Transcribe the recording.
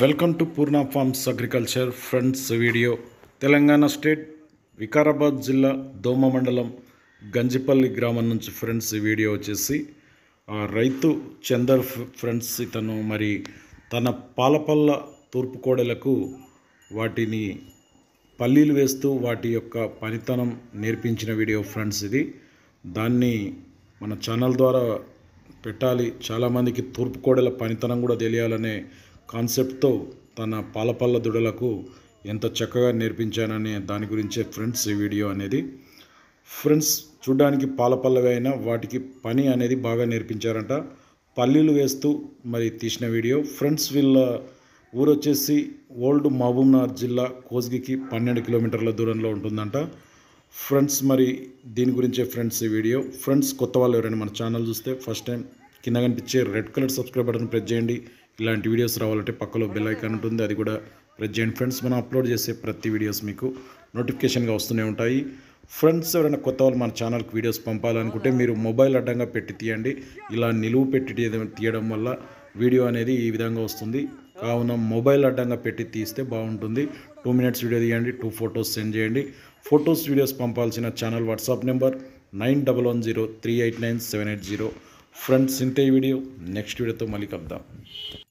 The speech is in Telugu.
welcome to Purna farms agriculture friends video Telangana state Vikarabad జిల్లా దోమ మండలం గంజిపల్లి గ్రామం నుంచి ఫ్రెండ్స్ వీడియో వచ్చేసి రైతు చందర్ ఫ్రెండ్స్ ఇతను మరి తన పాలపల్ల తూర్పు కోడలకు వాటిని పల్లీలు వేస్తూ వాటి యొక్క పనితనం నేర్పించిన వీడియో ఫ్రెండ్స్ ఇది దాన్ని మన ఛానల్ ద్వారా పెట్టాలి చాలామందికి తూర్పు కోడల పనితనం కూడా తెలియాలనే కాన్సెప్ట్తో తన పాలపల్ల దుడలకు ఎంత చక్కగా నేర్పించాననే దాని గురించే ఫ్రెండ్స్ ఈ వీడియో అనేది ఫ్రెండ్స్ చూడ్డానికి పాలపల్లవి అయినా వాటికి పని అనేది బాగా నేర్పించారంట పల్లీలు వేస్తూ మరి తీసిన వీడియో ఫ్రెండ్స్ వీళ్ళ ఊరు వచ్చేసి ఓల్డ్ మహబూబ్నగర్ జిల్లా కోజ్గికి పన్నెండు కిలోమీటర్ల దూరంలో ఉంటుందంట ఫ్రెండ్స్ మరి దీని గురించే ఫ్రెండ్స్ ఈ వీడియో ఫ్రెండ్స్ కొత్త వాళ్ళు ఎవరైనా మన ఛానల్ చూస్తే ఫస్ట్ టైం కింద కనిపించే red colour subscribe button press చేయండి ఇలాంటి వీడియోస్ రావాలంటే పక్కలో బెల్ ఐకాన్ ఉంటుంది అది కూడా ప్రెస్ చేయండి ఫ్రెండ్స్ మనం అప్లోడ్ చేసే ప్రతి వీడియోస్ మీకు నోటిఫికేషన్గా వస్తూనే ఉంటాయి ఫ్రెండ్స్ ఎవరైనా కొత్త వాళ్ళు మన ఛానల్కి వీడియోస్ పంపాలనుకుంటే మీరు మొబైల్ అడ్డంగా పెట్టి తీయండి ఇలా నిలువు పెట్టి తీయడం వల్ల వీడియో అనేది ఈ విధంగా వస్తుంది కావున మొబైల్ అడ్డంగా పెట్టి తీస్తే బాగుంటుంది టూ మినిట్స్ వీడియో తీయండి టూ ఫొటోస్ సెండ్ చేయండి ఫొటోస్ వీడియోస్ పంపాల్సిన channel WhatsApp number nine double one zero three eight nine seven eight zero friends ಇಂತೇ ಈ ವಿಡಿಯೋ ನೆಕ್ಸ್ಟ್ ವಿಡಿಯೋ तो मलिक